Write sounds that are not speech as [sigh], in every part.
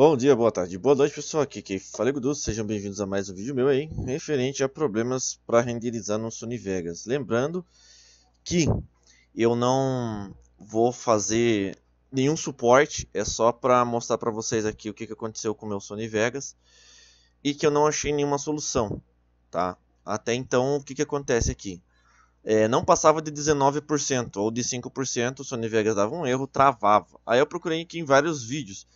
Bom dia, boa tarde, boa noite pessoal, aqui que falei é do sejam bem-vindos a mais um vídeo meu aí, referente a problemas para renderizar no Sony Vegas. Lembrando que eu não vou fazer nenhum suporte, é só para mostrar para vocês aqui o que, que aconteceu com o meu Sony Vegas e que eu não achei nenhuma solução, tá? Até então, o que, que acontece aqui? É, não passava de 19% ou de 5%, o Sony Vegas dava um erro, travava. Aí eu procurei aqui em vários vídeos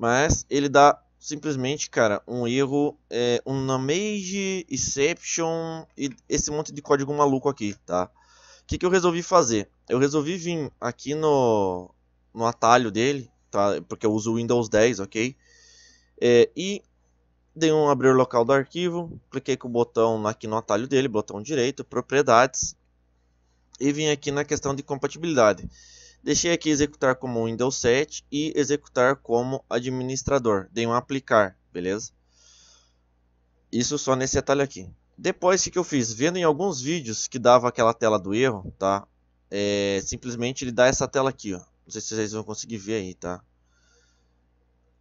mas ele dá simplesmente, cara, um erro, é, um mage, exception e esse monte de código maluco aqui, tá? O que, que eu resolvi fazer? Eu resolvi vir aqui no, no atalho dele, tá? Porque eu uso o Windows 10, ok? É, e dei um abrir local do arquivo, cliquei com o botão aqui no atalho dele, botão direito, propriedades, e vim aqui na questão de compatibilidade. Deixei aqui executar como Windows 7 e executar como administrador. Dei um aplicar, beleza? Isso só nesse detalhe aqui. Depois, o que eu fiz? Vendo em alguns vídeos que dava aquela tela do erro, tá? É, simplesmente ele dá essa tela aqui, ó. Não sei se vocês vão conseguir ver aí, tá?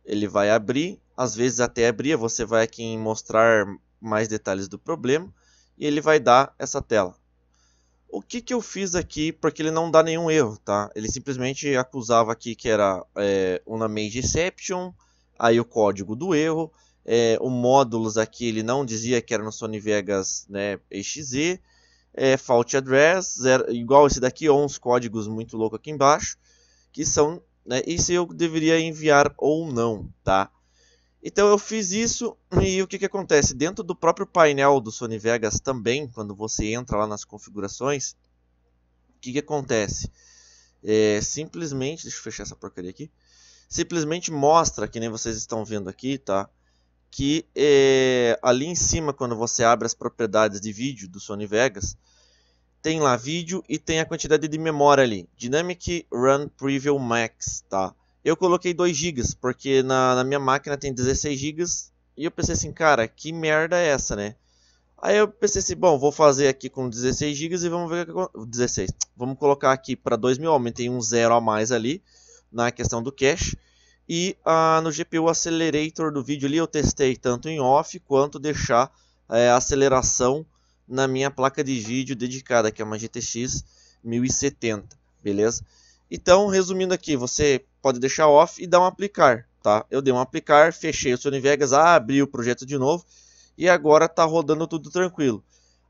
Ele vai abrir, às vezes até abrir, você vai aqui em mostrar mais detalhes do problema e ele vai dar essa tela o que, que eu fiz aqui, porque ele não dá nenhum erro, tá? Ele simplesmente acusava aqui que era é, uma mage exception, aí o código do erro, é, o módulos aqui ele não dizia que era no Sony Vegas né, EXE, é, fault address, zero, igual esse daqui, ou uns códigos muito loucos aqui embaixo, que são, né, e se eu deveria enviar ou não, tá? Então eu fiz isso e o que, que acontece? Dentro do próprio painel do Sony Vegas também, quando você entra lá nas configurações, o que, que acontece? É, simplesmente, deixa eu fechar essa porcaria aqui, simplesmente mostra, que nem vocês estão vendo aqui, tá? Que é, ali em cima, quando você abre as propriedades de vídeo do Sony Vegas, tem lá vídeo e tem a quantidade de memória ali, Dynamic Run Preview Max, tá? Eu coloquei 2 GB, porque na, na, minha máquina tem 16 GB. E eu pensei assim, cara, que merda é essa, né? Aí eu pensei assim, bom, vou fazer aqui com 16 GB e vamos ver o que 16. Vamos colocar aqui para 2000, aumentei um zero a mais ali na questão do cache. E ah, no GPU Accelerator do vídeo ali eu testei tanto em off quanto deixar é, aceleração na minha placa de vídeo dedicada, que é uma GTX 1070, beleza? Então, resumindo aqui, você pode deixar off e dar um aplicar, tá? Eu dei um aplicar, fechei o Sony Vegas, abri o projeto de novo e agora está rodando tudo tranquilo.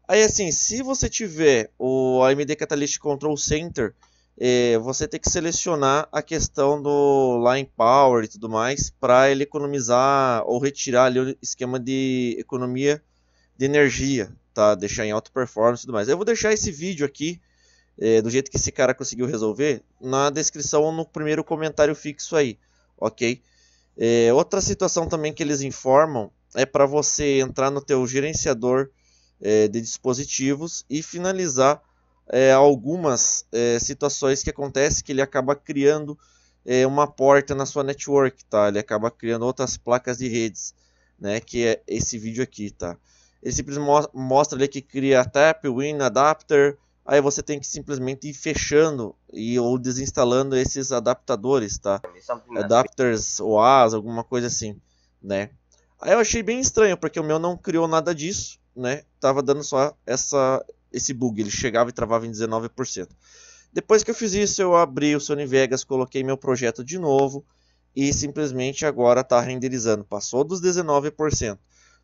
Aí assim, se você tiver o AMD Catalyst Control Center, eh, você tem que selecionar a questão do Line Power e tudo mais para ele economizar ou retirar ali o esquema de economia de energia, tá? Deixar em alta performance e tudo mais. Eu vou deixar esse vídeo aqui é, do jeito que esse cara conseguiu resolver, na descrição ou no primeiro comentário fixo aí, ok? É, outra situação também que eles informam é para você entrar no teu gerenciador é, de dispositivos e finalizar é, algumas é, situações que acontece que ele acaba criando é, uma porta na sua network, tá? Ele acaba criando outras placas de redes, né? Que é esse vídeo aqui, tá? Ele simplesmente mostra ali que cria tap, win, adapter, aí você tem que simplesmente ir fechando e ou desinstalando esses adaptadores, tá? Adapters OAS, alguma coisa assim, né? Aí eu achei bem estranho, porque o meu não criou nada disso, né? Tava dando só essa esse bug, ele chegava e travava em 19%. Depois que eu fiz isso, eu abri o Sony Vegas, coloquei meu projeto de novo e simplesmente agora está renderizando, passou dos 19%.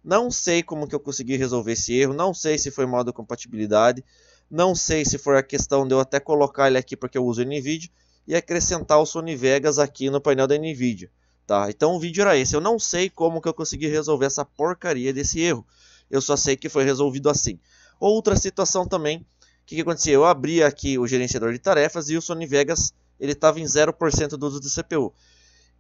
Não sei como que eu consegui resolver esse erro, não sei se foi modo compatibilidade, não sei se for a questão de eu até colocar ele aqui porque eu uso NVIDIA e acrescentar o Sony Vegas aqui no painel da NVIDIA. Tá, então o vídeo era esse. Eu não sei como que eu consegui resolver essa porcaria desse erro. Eu só sei que foi resolvido assim. Outra situação também, o que, que acontecia? Eu abri aqui o gerenciador de tarefas e o Sony Vegas ele estava em 0% do uso do CPU.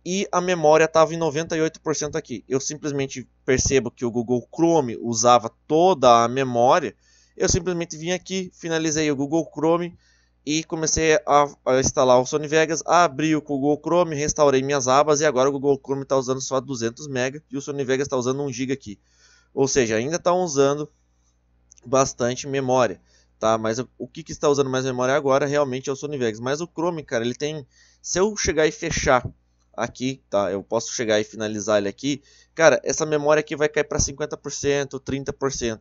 E a memória estava em 98% aqui. Eu simplesmente percebo que o Google Chrome usava toda a memória eu simplesmente vim aqui, finalizei o Google Chrome e comecei a, a instalar o Sony Vegas, abri o Google Chrome, restaurei minhas abas e agora o Google Chrome está usando só 200 MB e o Sony Vegas está usando 1 GB aqui. Ou seja, ainda está usando bastante memória, tá? Mas o que, que está usando mais memória agora realmente é o Sony Vegas. Mas o Chrome, cara, ele tem... Se eu chegar e fechar aqui, tá? Eu posso chegar e finalizar ele aqui. Cara, essa memória aqui vai cair para 50%, 30%.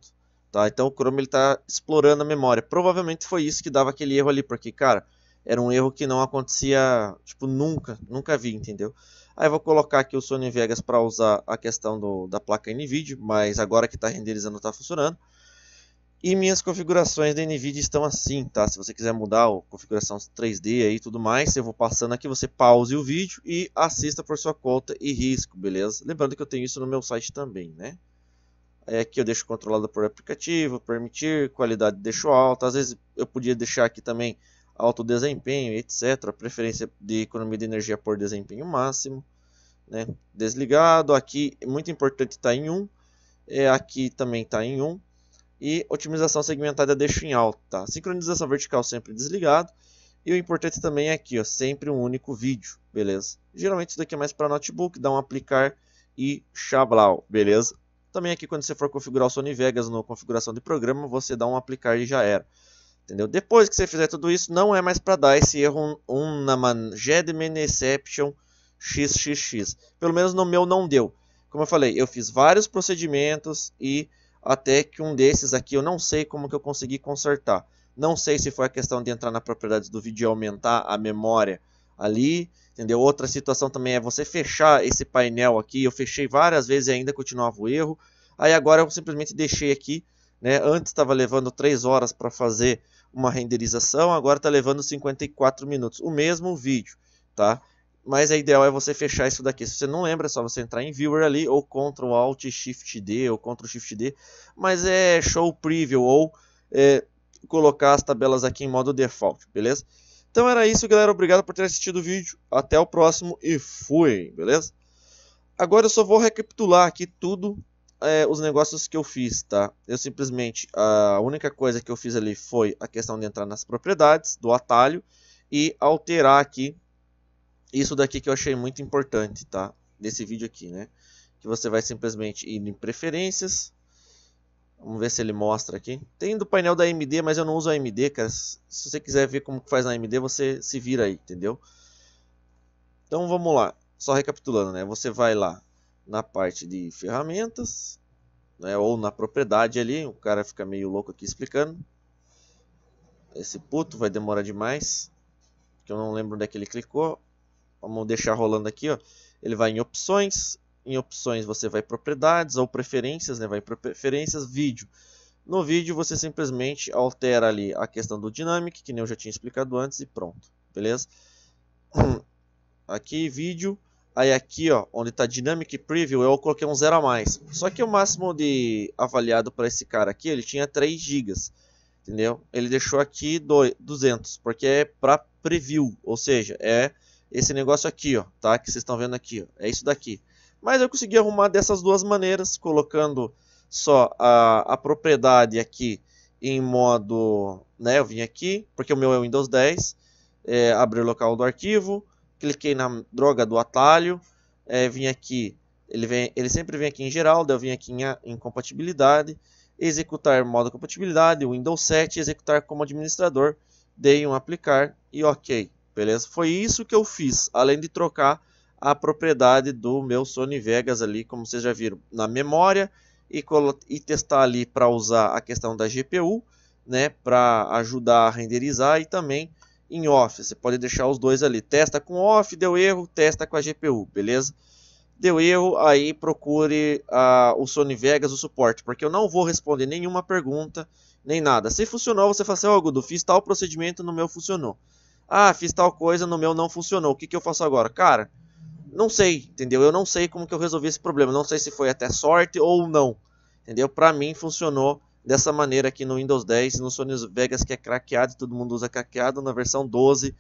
Tá? Então o Chrome está explorando a memória. Provavelmente foi isso que dava aquele erro ali, porque, cara, era um erro que não acontecia, tipo, nunca, nunca vi, entendeu? Aí vou colocar aqui o Sony Vegas para usar a questão do, da placa NVIDIA, mas agora que está renderizando está funcionando. E minhas configurações da NVIDIA estão assim, tá? Se você quiser mudar a configuração 3D aí e tudo mais, eu vou passando aqui, você pause o vídeo e assista por sua conta e risco, beleza? Lembrando que eu tenho isso no meu site também, né? é, aqui eu deixo controlado por aplicativo, permitir, qualidade deixo alta, às vezes eu podia deixar aqui também alto desempenho, etc, preferência de economia de energia por desempenho máximo, né? desligado, aqui é muito importante estar tá em 1, um. é, aqui também está em 1, um. e otimização segmentada deixo em alta tá? sincronização vertical sempre desligado, e o importante também é aqui, ó, sempre um único vídeo, beleza? Geralmente isso daqui é mais para notebook, dá um aplicar e xablau, beleza? Também aqui quando você for configurar o Sony Vegas no configuração de programa, você dá um aplicar e já era. Entendeu? Depois que você fizer tudo isso, não é mais para dar esse erro um Exception XXX. Pelo menos no meu não deu. Como eu falei, eu fiz vários procedimentos e até que um desses aqui eu não sei como que eu consegui consertar. Não sei se foi a questão de entrar na propriedades do vídeo e aumentar a memória ali, entendeu? Outra situação também é você fechar esse painel aqui, eu fechei várias vezes e ainda continuava o erro, aí agora eu simplesmente deixei aqui, né? Antes estava levando 3 horas para fazer uma renderização, agora está levando 54 minutos, o mesmo vídeo, tá? Mas a ideal é você fechar isso daqui. Se você não lembra, é só você entrar em Viewer ali, ou Ctrl Alt Shift D, ou Ctrl Shift D. Mas é Show Preview, ou é, colocar as tabelas aqui em modo default, beleza? Então era isso, galera. Obrigado por ter assistido o vídeo. Até o próximo e fui, beleza? Agora eu só vou recapitular aqui tudo é, os negócios que eu fiz, tá? Eu simplesmente, a única coisa que eu fiz ali foi a questão de entrar nas propriedades do atalho e alterar aqui isso daqui que eu achei muito importante, tá? Desse vídeo aqui, né? Que você vai simplesmente ir em preferências, Vamos ver se ele mostra aqui. Tem do painel da AMD, mas eu não uso a AMD, cara. Se você quiser ver como que faz na AMD, você se vira aí, entendeu? Então vamos lá. Só recapitulando, né? Você vai lá na parte de ferramentas, né? ou na propriedade ali. O cara fica meio louco aqui explicando. Esse puto vai demorar demais. Que eu não lembro onde é que ele clicou. Vamos deixar rolando aqui, ó. Ele vai em opções, em opções você vai propriedades ou preferências, né? vai preferências, vídeo. No vídeo você simplesmente altera ali a questão do dynamic, que nem eu já tinha explicado antes e pronto, beleza? [clears throat] Aqui vídeo, aí aqui ó, onde está dynamic preview eu coloquei um zero a mais. Só que o máximo de avaliado para esse cara aqui, ele tinha 3 GB, entendeu? Ele deixou aqui 200, porque é para preview, ou seja, é esse negócio aqui ó, tá? Que vocês estão vendo aqui, ó, é isso daqui. Mas eu consegui arrumar dessas duas maneiras, colocando só a, a propriedade aqui em modo, né, eu vim aqui, porque o meu é o Windows 10, é, abri o local do arquivo, cliquei na droga do atalho, é, vim aqui, ele, vem, ele sempre vem aqui em geral, daí eu vim aqui em, em compatibilidade, executar modo compatibilidade, Windows 7, executar como administrador, dei um aplicar e ok. Beleza? Foi isso que eu fiz, além de trocar a propriedade do meu Sony Vegas ali, como vocês já viram, na memória e, e testar ali para usar a questão da GPU, né, para ajudar a renderizar e também em off. Você pode deixar os dois ali. Testa com off, deu erro, testa com a GPU, beleza? Deu erro, aí procure o Sony Vegas, o suporte, porque eu não vou responder nenhuma pergunta, nem nada. Se funcionou, você fala assim, ó, oh, Gudu, fiz tal procedimento, no meu funcionou. Ah, fiz tal coisa, no meu não funcionou. O que, que eu faço agora? Cara, não sei, entendeu? Eu não sei como que eu resolvi esse problema, não sei se foi até sorte ou não, entendeu? Para mim funcionou dessa maneira aqui no Windows 10 no Sony Vegas que é craqueado, todo mundo usa craqueado na versão 12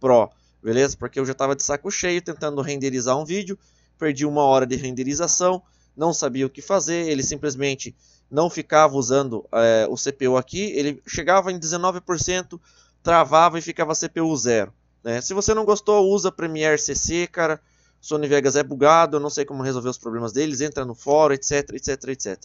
Pro, beleza? Porque eu já estava de saco cheio tentando renderizar um vídeo, perdi uma hora de renderização, não sabia o que fazer, ele simplesmente não ficava usando é, o CPU aqui, ele chegava em 19%, travava e ficava CPU zero. Né? Se você não gostou, usa Premiere CC, cara. Sony Vegas é bugado, eu não sei como resolver os problemas deles, entra no fórum, etc, etc, etc.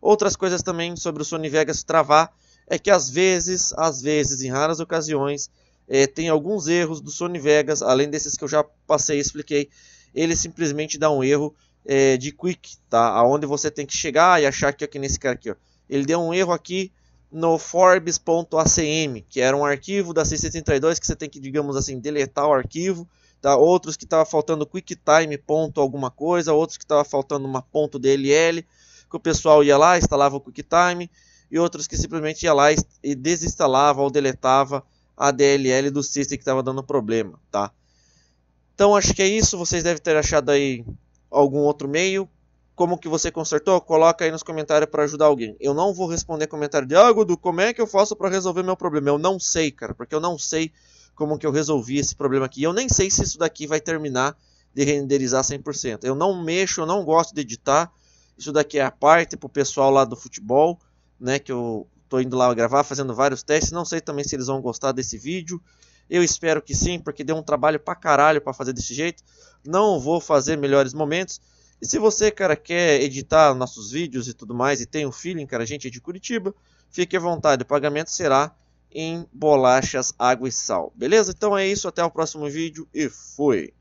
Outras coisas também sobre o Sony Vegas travar é que às vezes, às vezes, em raras ocasiões, é, tem alguns erros do Sony Vegas, além desses que eu já passei e expliquei, ele simplesmente dá um erro é, de quick, tá? Aonde você tem que chegar e achar que aqui é nesse cara aqui, ó. Ele deu um erro aqui no forbes.acm, que era um arquivo da C72 que você tem que, digamos assim, deletar o arquivo tá? outros que estava faltando QuickTime ponto alguma coisa, outros que estava faltando uma ponto DLL, que o pessoal ia lá, instalava o QuickTime, e outros que simplesmente ia lá e desinstalava ou deletava a DLL do system que estava dando problema, tá? Então acho que é isso, vocês devem ter achado aí algum outro meio. Como que você consertou? Coloca aí nos comentários para ajudar alguém. Eu não vou responder comentário de ah, do como é que eu faço para resolver meu problema. Eu não sei, cara, porque eu não sei como que eu resolvi esse problema aqui. Eu nem sei se isso daqui vai terminar de renderizar 100%. Eu não mexo, eu não gosto de editar. Isso daqui é a parte para o pessoal lá do futebol, né, que eu estou indo lá gravar, fazendo vários testes. Não sei também se eles vão gostar desse vídeo. Eu espero que sim, porque deu um trabalho pra caralho pra fazer desse jeito. Não vou fazer melhores momentos. E se você, cara, quer editar nossos vídeos e tudo mais e tem um feeling, cara, a gente é de Curitiba, fique à vontade. O pagamento será em bolachas, água e sal. Beleza? Então é isso, até o próximo vídeo e fui!